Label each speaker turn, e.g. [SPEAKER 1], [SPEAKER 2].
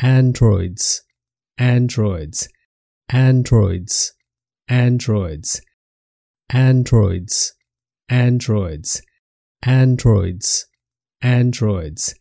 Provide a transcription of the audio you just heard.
[SPEAKER 1] androids, androids, androids, androids,
[SPEAKER 2] androids,
[SPEAKER 1] androids, androids, androids,